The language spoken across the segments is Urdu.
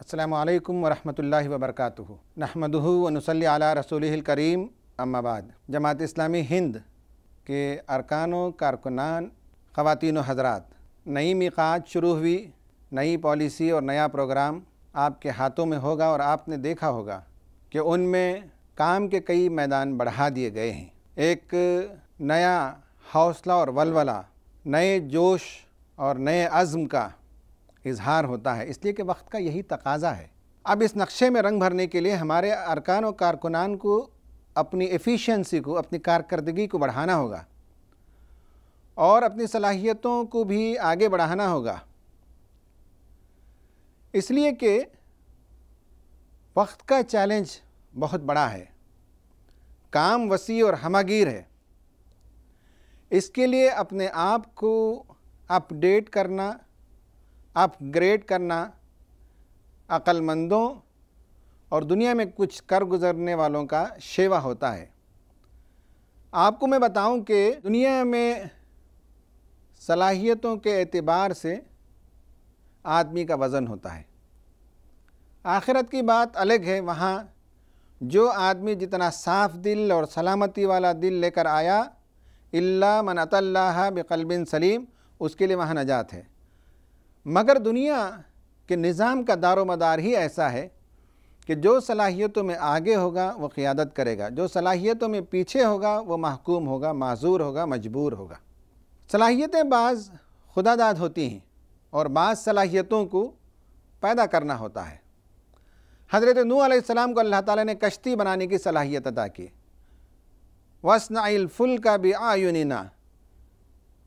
السلام علیکم ورحمۃ اللہ وبرکاتہ نحمد ونسلی علی رسولہ رسول الکریم ام آباد جماعت اسلامی ہند کے ارکان و کارکنان خواتین و حضرات نئی میقات شروع ہوئی نئی پالیسی اور نیا پروگرام آپ کے ہاتھوں میں ہوگا اور آپ نے دیکھا ہوگا کہ ان میں کام کے کئی میدان بڑھا دیے گئے ہیں ایک نیا حوصلہ اور ولولہ نئے جوش اور نئے عزم کا اظہار ہوتا ہے اس لیے کہ وقت کا یہی تقاضا ہے اب اس نقشے میں رنگ بھرنے کے لیے ہمارے ارکان و کارکنان کو اپنی ایفیشینسی کو اپنی کارکردگی کو بڑھانا ہوگا اور اپنی صلاحیتوں کو بھی آگے بڑھانا ہوگا اس لیے کہ وقت کا چیلنج بہت بڑا ہے کام وسیع اور ہما ہے اس کے لیے اپنے آپ کو اپ ڈیٹ کرنا اپ گریڈ کرنا مندوں اور دنیا میں کچھ کر گزرنے والوں کا شیوا ہوتا ہے آپ کو میں بتاؤں کہ دنیا میں صلاحیتوں کے اعتبار سے آدمی کا وزن ہوتا ہے آخرت کی بات الگ ہے وہاں جو آدمی جتنا صاف دل اور سلامتی والا دل لے کر آیا اللہ منعط اللہ بقلب سلیم اس کے لیے وہاں نجات ہے مگر دنیا کے نظام کا دار و مدار ہی ایسا ہے کہ جو صلاحیتوں میں آگے ہوگا وہ قیادت کرے گا جو صلاحیتوں میں پیچھے ہوگا وہ محکوم ہوگا معذور ہوگا مجبور ہوگا صلاحیتیں بعض خدا داد ہوتی ہیں اور بعض صلاحیتوں کو پیدا کرنا ہوتا ہے حضرت نو علیہ السلام کو اللہ تعالیٰ نے کشتی بنانے کی صلاحیت ادا کی وَسْنَعِ الْفُلْكَ کا بھی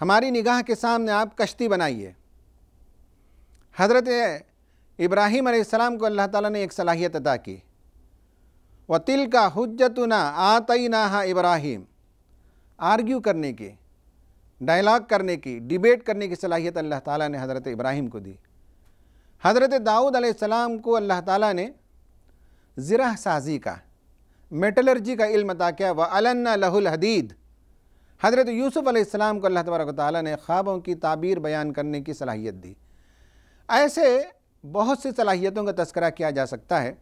ہماری نگاہ کے سامنے آپ کشتی بنائیے حضرت ابراہیم علیہ السلام کو اللہ تعالیٰ نے ایک صلاحیت عطا کی و تل کا عِبْرَاهِيم ابراہیم آرگیو کرنے کی ڈائلاگ کرنے کی ڈیبیٹ کرنے کی صلاحیت اللہ تعالیٰ نے حضرت ابراہیم کو دی حضرت داود علیہ السلام کو اللہ تعالیٰ نے زرہ سازی کا میٹلرجی کا علم عطا کیا و لَهُ لہ الحدید حضرت یوسف علیہ السلام کو اللہ تعالیٰ نے خوابوں کی تعبیر بیان کرنے کی صلاحیت دی ایسے بہت سی صلاحیتوں کا تذکرہ کیا جا سکتا ہے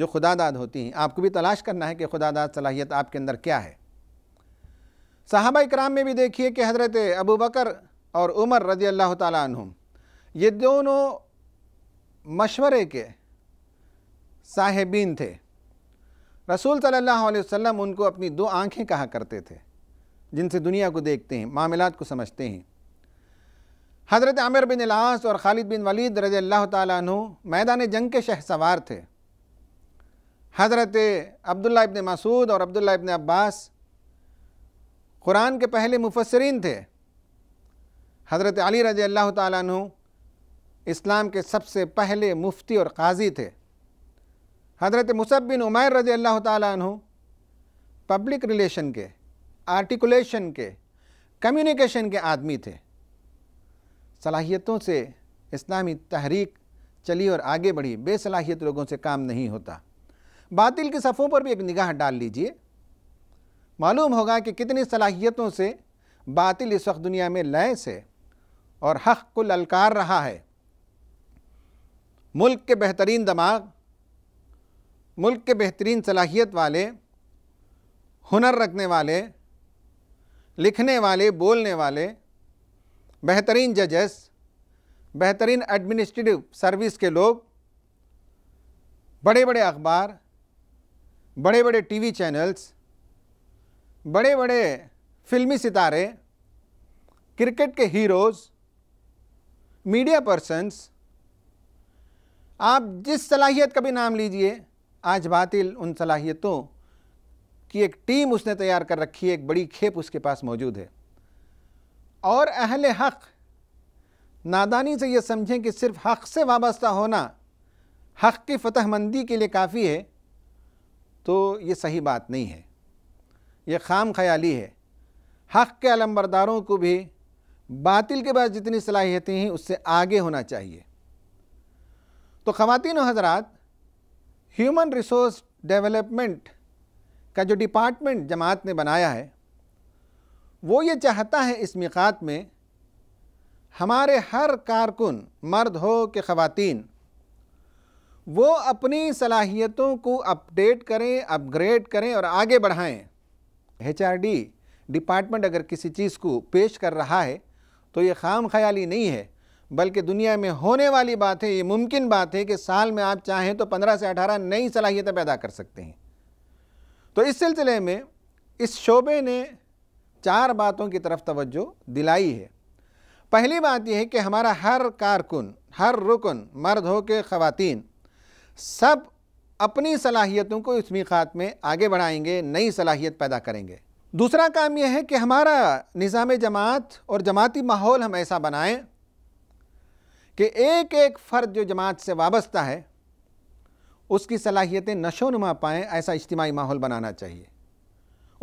جو خدا داد ہوتی ہیں آپ کو بھی تلاش کرنا ہے کہ خدا داد صلاحیت آپ کے اندر کیا ہے صحابہ اکرام میں بھی دیکھیے کہ حضرت ابو بکر اور عمر رضی اللہ تعالیٰ عنہ یہ دونوں مشورے کے صاحبین تھے رسول صلی اللہ علیہ وسلم ان کو اپنی دو آنکھیں کہا کرتے تھے جن سے دنیا کو دیکھتے ہیں معاملات کو سمجھتے ہیں حضرت عمر بن العاص اور خالد بن ولید رضی اللہ تعالیٰ عنہ میدان جنگ کے شہ سوار تھے حضرت عبداللہ ابن مسعود اور عبداللہ ابن عباس قرآن کے پہلے مفسرین تھے حضرت علی رضی اللہ تعالیٰ عنہ اسلام کے سب سے پہلے مفتی اور قاضی تھے حضرت مصب بن عمیر رضی اللہ تعالیٰ عنہ پبلک ریلیشن کے آرٹیکولیشن کے کمیونیکیشن کے آدمی تھے صلاحیتوں سے اسلامی تحریک چلی اور آگے بڑھی بے صلاحیت لوگوں سے کام نہیں ہوتا باطل کی صفوں پر بھی ایک نگاہ ڈال لیجئے معلوم ہوگا کہ کتنی صلاحیتوں سے باطل اس وقت دنیا میں لیس ہے اور حق کو للکار رہا ہے ملک کے بہترین دماغ ملک کے بہترین صلاحیت والے ہنر رکھنے والے لکھنے والے بولنے والے بہترین ججز بہترین ایڈمنسٹریٹو سروس کے لوگ بڑے بڑے اخبار بڑے بڑے ٹی وی چینلز بڑے بڑے فلمی ستارے کرکٹ کے ہیروز میڈیا پرسنس آپ جس صلاحیت کا بھی نام لیجئے آج باطل ان صلاحیتوں کی ایک ٹیم اس نے تیار کر رکھی ہے ایک بڑی کھیپ اس کے پاس موجود ہے اور اہل حق نادانی سے یہ سمجھیں کہ صرف حق سے وابستہ ہونا حق کی فتح مندی کے لیے کافی ہے تو یہ صحیح بات نہیں ہے یہ خام خیالی ہے حق کے علمبرداروں کو بھی باطل کے بعد جتنی صلاحیتیں ہیں اس سے آگے ہونا چاہیے تو خواتین و حضرات ہیومن ریسورس ڈیولپمنٹ کا جو ڈپارٹمنٹ جماعت نے بنایا ہے وہ یہ چاہتا ہے اس مقات میں ہمارے ہر کارکن مرد ہو کہ خواتین وہ اپنی صلاحیتوں کو اپ ڈیٹ کریں اپ گریڈ کریں اور آگے بڑھائیں ایچ آر ڈی ڈپارٹمنٹ اگر کسی چیز کو پیش کر رہا ہے تو یہ خام خیالی نہیں ہے بلکہ دنیا میں ہونے والی بات ہے یہ ممکن بات ہے کہ سال میں آپ چاہیں تو پندرہ سے اٹھارہ نئی صلاحیتیں پیدا کر سکتے ہیں تو اس سلسلے میں اس شعبے نے چار باتوں کی طرف توجہ دلائی ہے پہلی بات یہ ہے کہ ہمارا ہر کارکن ہر رکن مرد ہو کے خواتین سب اپنی صلاحیتوں کو اصمیخات میں آگے بڑھائیں گے نئی صلاحیت پیدا کریں گے دوسرا کام یہ ہے کہ ہمارا نظام جماعت اور جماعتی ماحول ہم ایسا بنائیں کہ ایک ایک فرد جو جماعت سے وابستہ ہے اس کی صلاحیتیں نشو نما پائیں ایسا اجتماعی ماحول بنانا چاہیے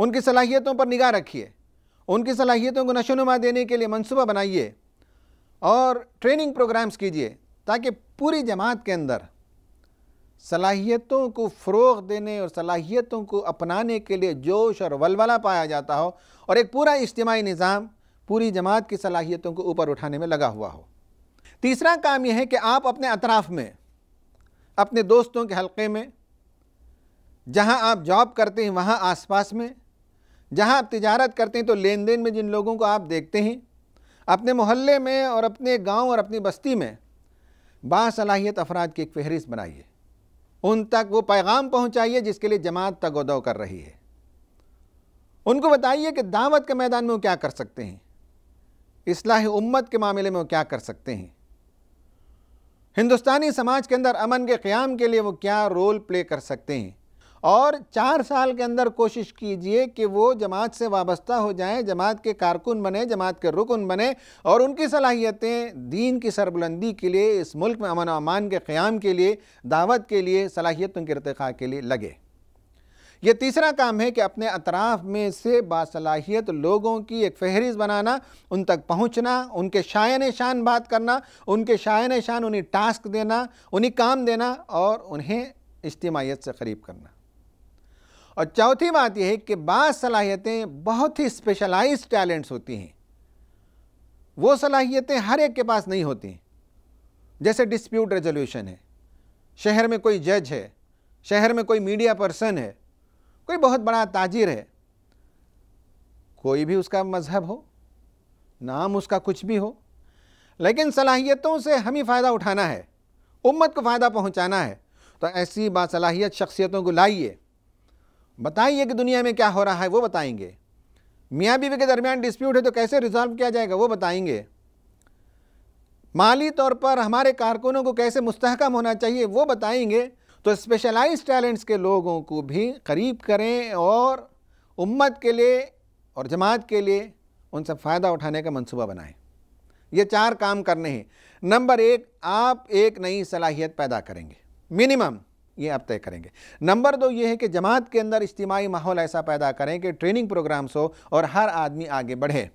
ان کی صلاحیتوں پر نگاہ رکھیے ان کی صلاحیتوں کو نشو نما دینے کے لیے منصوبہ بنائیے اور ٹریننگ پروگرامز کیجیے تاکہ پوری جماعت کے اندر صلاحیتوں کو فروغ دینے اور صلاحیتوں کو اپنانے کے لیے جوش اور ولولہ پایا جاتا ہو اور ایک پورا اجتماعی نظام پوری جماعت کی صلاحیتوں کو اوپر اٹھانے میں لگا ہوا ہو تیسرا کام یہ ہے کہ آپ اپنے اطراف میں اپنے دوستوں کے حلقے میں جہاں آپ جاب کرتے ہیں وہاں آس پاس میں جہاں آپ تجارت کرتے ہیں تو لین دین میں جن لوگوں کو آپ دیکھتے ہیں اپنے محلے میں اور اپنے گاؤں اور اپنی بستی میں باصلاحیت افراد کی ایک فہرست بنائیے ان تک وہ پیغام پہنچائیے جس کے لیے جماعت تگ و دو کر رہی ہے ان کو بتائیے کہ دعوت کے میدان میں وہ کیا کر سکتے ہیں اصلاح امت کے معاملے میں وہ کیا کر سکتے ہیں ہندوستانی سماج کے اندر امن کے قیام کے لیے وہ کیا رول پلے کر سکتے ہیں اور چار سال کے اندر کوشش کیجئے کہ وہ جماعت سے وابستہ ہو جائیں جماعت کے کارکن بنے جماعت کے رکن بنے اور ان کی صلاحیتیں دین کی سربلندی کے لیے اس ملک میں امن و امان کے قیام کے لیے دعوت کے لیے صلاحیتوں کے ارتقاء کے لیے لگے یہ تیسرا کام ہے کہ اپنے اطراف میں سے باصلاحیت لوگوں کی ایک فہرست بنانا ان تک پہنچنا ان کے شائن شان بات کرنا ان کے شائن شان انہیں ٹاسک دینا انہیں کام دینا اور انہیں اجتماعیت سے قریب کرنا اور چوتھی بات یہ ہے کہ بعض صلاحیتیں بہت ہی سپیشلائز ٹیلنٹس ہوتی ہیں وہ صلاحیتیں ہر ایک کے پاس نہیں ہوتی ہیں جیسے ڈسپیوٹ ریزولیوشن ہے شہر میں کوئی جج ہے شہر میں کوئی میڈیا پرسن ہے کوئی بہت بڑا تاجر ہے کوئی بھی اس کا مذہب ہو نام اس کا کچھ بھی ہو لیکن صلاحیتوں سے ہمیں فائدہ اٹھانا ہے امت کو فائدہ پہنچانا ہے تو ایسی باصلاحیت شخصیتوں کو لائیے بتائیے کہ دنیا میں کیا ہو رہا ہے وہ بتائیں گے میاں بیوی کے درمیان ڈسپیوٹ ہے تو کیسے ریزالو کیا جائے گا وہ بتائیں گے مالی طور پر ہمارے کارکنوں کو کیسے مستحکم ہونا چاہیے وہ بتائیں گے تو اسپیشلائز ٹیلنٹس کے لوگوں کو بھی قریب کریں اور امت کے لیے اور جماعت کے لیے ان سے فائدہ اٹھانے کا منصوبہ بنائیں یہ چار کام کرنے ہیں نمبر ایک آپ ایک نئی صلاحیت پیدا کریں گے منیمم یہ اب طے کریں گے نمبر دو یہ ہے کہ جماعت کے اندر اجتماعی ماحول ایسا پیدا کریں کہ ٹریننگ پروگرامس ہو اور ہر آدمی آگے بڑھے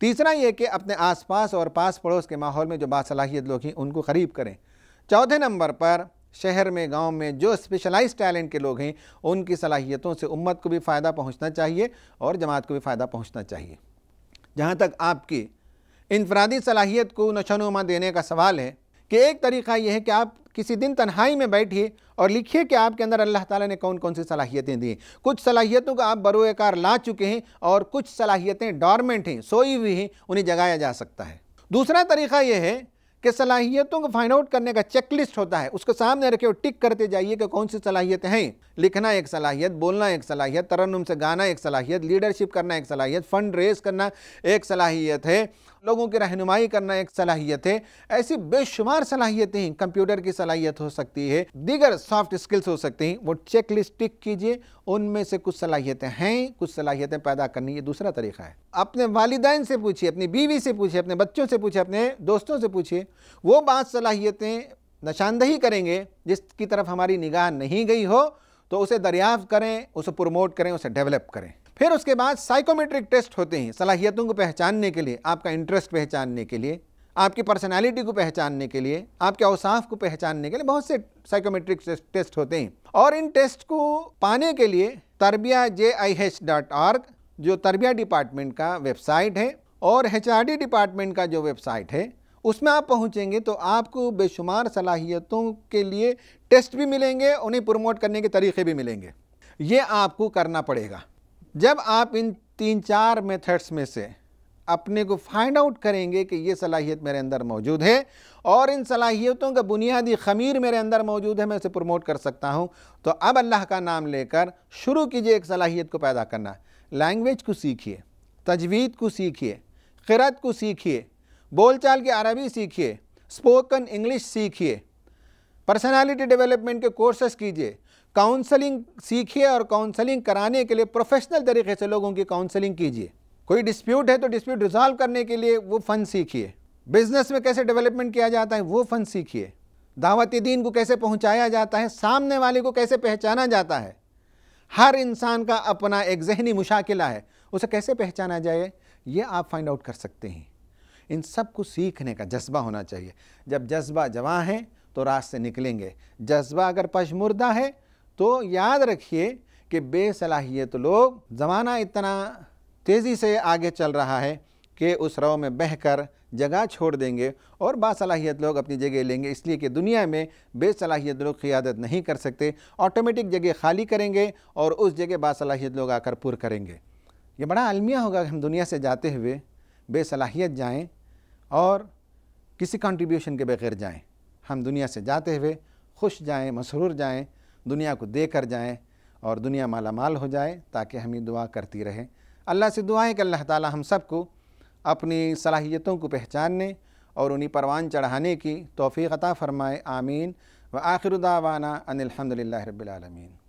تیسرا یہ کہ اپنے آس پاس اور پاس پڑوس کے ماحول میں جو باصلاحیت لوگ ہیں ان کو قریب کریں چوتھے نمبر پر شہر میں گاؤں میں جو اسپیشلائز ٹیلنٹ کے لوگ ہیں ان کی صلاحیتوں سے امت کو بھی فائدہ پہنچنا چاہیے اور جماعت کو بھی فائدہ پہنچنا چاہیے جہاں تک آپ کی انفرادی صلاحیت کو نشوونما دینے کا سوال ہے کہ ایک طریقہ یہ ہے کہ آپ کسی دن تنہائی میں بیٹھیے اور لکھیے کہ آپ کے اندر اللہ تعالیٰ نے کون کون سی صلاحیتیں دی ہیں کچھ صلاحیتوں کو آپ کار لا چکے ہیں اور کچھ صلاحیتیں ڈارمنٹ ہیں سوئی ہوئی ہیں انہیں جگایا جا سکتا ہے دوسرا طریقہ یہ ہے کہ صلاحیتوں کو فائنڈ آؤٹ کرنے کا چیک لسٹ ہوتا ہے اس کو سامنے رکھے اور ٹک کرتے جائیے کہ کون سی صلاحیتیں ہیں لکھنا ایک صلاحیت بولنا ایک صلاحیت ترنم سے گانا ایک صلاحیت لیڈرشپ کرنا ایک صلاحیت فنڈ ریز کرنا ایک صلاحیت ہے لوگوں کی رہنمائی کرنا ایک صلاحیت ہے ایسی بے شمار صلاحیتیں ہیں کمپیوٹر کی صلاحیت ہو سکتی ہے دیگر سافٹ سکلز ہو سکتے ہیں وہ چیک لسٹک کیجئے ان میں سے کچھ صلاحیتیں ہیں کچھ صلاحیتیں پیدا کرنی یہ دوسرا طریقہ ہے اپنے والدین سے پوچھئے اپنی بیوی سے پوچھئے اپنے بچوں سے پوچھئے اپنے دوستوں سے پوچھئے وہ بات صلاحیتیں نشاندہی کریں گے جس کی طرف ہماری نگاہ نہیں گئی ہو تو اسے دریافت کریں اسے پروموٹ کریں اسے ڈیولپ کریں پھر اس کے بعد سائیکومیٹرک ٹیسٹ ہوتے ہیں صلاحیتوں کو پہچاننے کے لیے آپ کا انٹرسٹ پہچاننے کے لیے آپ کی پرسنالٹی کو پہچاننے کے لیے آپ کے اوصاف کو پہچاننے کے لیے بہت سے سائیکومیٹرک ٹیسٹ ہوتے ہیں اور ان ٹیسٹ کو پانے کے لیے تربیہ جے آئی ایچ ڈاٹ آرگ جو تربیہ ڈپارٹمنٹ کا ویب سائٹ ہے اور ایچ آر ڈی ڈپارٹمنٹ کا جو ویب سائٹ ہے اس میں آپ پہنچیں گے تو آپ کو بے شمار صلاحیتوں کے لیے ٹیسٹ بھی ملیں گے انہیں پروموٹ کرنے کے طریقے بھی ملیں گے یہ آپ کو کرنا پڑے گا جب آپ ان تین چار میتھڈس میں سے اپنے کو فائنڈ آؤٹ کریں گے کہ یہ صلاحیت میرے اندر موجود ہے اور ان صلاحیتوں کا بنیادی خمیر میرے اندر موجود ہے میں اسے پروموٹ کر سکتا ہوں تو اب اللہ کا نام لے کر شروع کیجئے ایک صلاحیت کو پیدا کرنا لینگویج کو سیکھیے تجوید کو سیکھیے قرت کو سیکھیے بول چال کے عربی سیکھیے اسپوکن انگلش سیکھیے پرسنالٹی ڈیولپمنٹ کے کورسز کیجیے کاؤنسلنگ سیکھیے اور کاؤنسلنگ کرانے کے لیے پروفیشنل طریقے سے لوگوں کی کاؤنسلنگ کیجیے کوئی ڈسپیوٹ ہے تو ڈسپیوٹ ریزالو کرنے کے لیے وہ فن سیکھیے بزنس میں کیسے ڈیولپمنٹ کیا جاتا ہے وہ فن سیکھیے دعوت دین کو کیسے پہنچایا جاتا ہے سامنے والے کو کیسے پہچانا جاتا ہے ہر انسان کا اپنا ایک ذہنی مشاکلہ ہے اسے کیسے پہچانا جائے یہ آپ فائنڈ آؤٹ کر سکتے ہیں ان سب کو سیکھنے کا جذبہ ہونا چاہیے جب جذبہ جواں ہے تو راستے نکلیں گے جذبہ اگر پشمردہ ہے تو یاد رکھیے کہ بے صلاحیت لوگ زمانہ اتنا تیزی سے آگے چل رہا ہے کہ اس رو میں بہہ کر جگہ چھوڑ دیں گے اور باصلاحیت لوگ اپنی جگہ لیں گے اس لیے کہ دنیا میں بے صلاحیت لوگ قیادت نہیں کر سکتے آٹومیٹک جگہ خالی کریں گے اور اس جگہ باصلاحیت لوگ آ کر پور کریں گے یہ بڑا المیہ ہوگا کہ ہم دنیا سے جاتے ہوئے بے صلاحیت جائیں اور کسی کنٹریبیوشن کے بغیر جائیں ہم دنیا سے جاتے ہوئے خوش جائیں مسرور جائیں دنیا کو دے کر جائیں اور دنیا مالا مال ہو جائے تاکہ ہمیں دعا کرتی رہے اللہ سے دعائیں کہ اللہ تعالی ہم سب کو اپنی صلاحیتوں کو پہچاننے اور انہیں پروان چڑھانے کی توفیق عطا فرمائے آمین و آخر ان الحمد رب العالمین